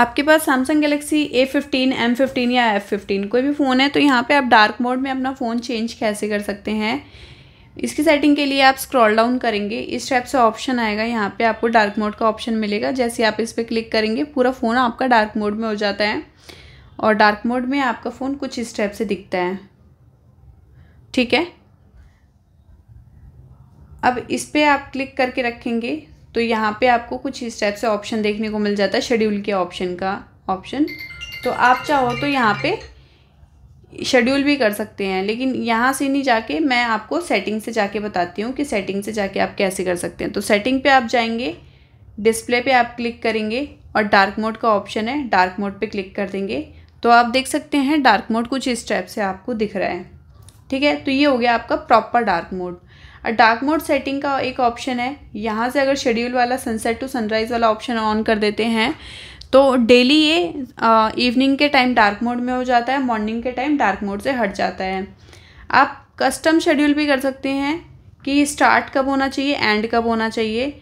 आपके पास Samsung Galaxy A fifteen M fifteen या एफ़ फिफ्टीन कोई भी फ़ोन है तो यहाँ पे आप डार्क मोड में अपना फ़ोन चेंज कैसे कर सकते हैं इसकी सेटिंग के लिए आप स्क्रॉल डाउन करेंगे इस टाइप से ऑप्शन आएगा यहाँ पे आपको डार्क मोड का ऑप्शन मिलेगा जैसे आप इस पर क्लिक करेंगे पूरा फ़ोन आपका डार्क मोड में हो जाता है और डार्क मोड में आपका फ़ोन कुछ इस टाइप से दिखता है ठीक है अब इस पर आप क्लिक करके रखेंगे तो यहाँ पे आपको कुछ इस टाइप से ऑप्शन देखने को मिल जाता है शेड्यूल के ऑप्शन का ऑप्शन तो आप चाहो तो यहाँ पे शेड्यूल भी कर सकते हैं लेकिन यहाँ से नहीं जाके मैं आपको सेटिंग से जाके बताती हूँ कि सेटिंग से जाके आप कैसे कर सकते हैं तो सेटिंग पे आप जाएंगे डिस्प्ले पे आप क्लिक करेंगे और डार्क मोड का ऑप्शन है डार्क मोड पे क्लिक कर देंगे तो आप देख सकते हैं डार्क मोड कुछ इस टाइप से आपको दिख रहा है ठीक है तो ये हो गया आपका प्रॉपर डार्क मोड और डार्क मोड सेटिंग का एक ऑप्शन है यहाँ से अगर शेड्यूल वाला सनसेट टू सनराइज़ वाला ऑप्शन ऑन कर देते हैं तो डेली ये इवनिंग के टाइम डार्क मोड में हो जाता है मॉर्निंग के टाइम डार्क मोड से हट जाता है आप कस्टम शेड्यूल भी कर सकते हैं कि स्टार्ट कब होना चाहिए एंड कब होना चाहिए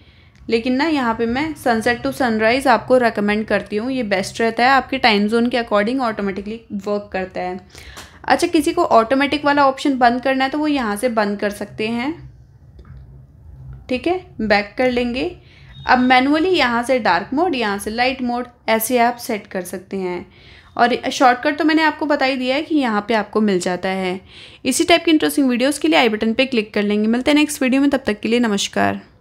लेकिन ना यहाँ पे मैं सनसेट टू सनराइज़ आपको रेकमेंड करती हूँ ये बेस्ट रहता है आपके टाइम जोन के अकॉर्डिंग ऑटोमेटिकली वर्क करता है अच्छा किसी को ऑटोमेटिक वाला ऑप्शन बंद करना है तो वो यहाँ से बंद कर सकते हैं ठीक है बैक कर लेंगे अब मैनुअली यहाँ से डार्क मोड यहाँ से लाइट मोड ऐसे आप सेट कर सकते हैं और शॉर्टकट तो मैंने आपको बता ही दिया है कि यहाँ पे आपको मिल जाता है इसी टाइप की इंटरेस्टिंग वीडियोस के लिए आई बटन पे क्लिक कर लेंगे मिलते हैं नेक्स्ट वीडियो में तब तक के लिए नमस्कार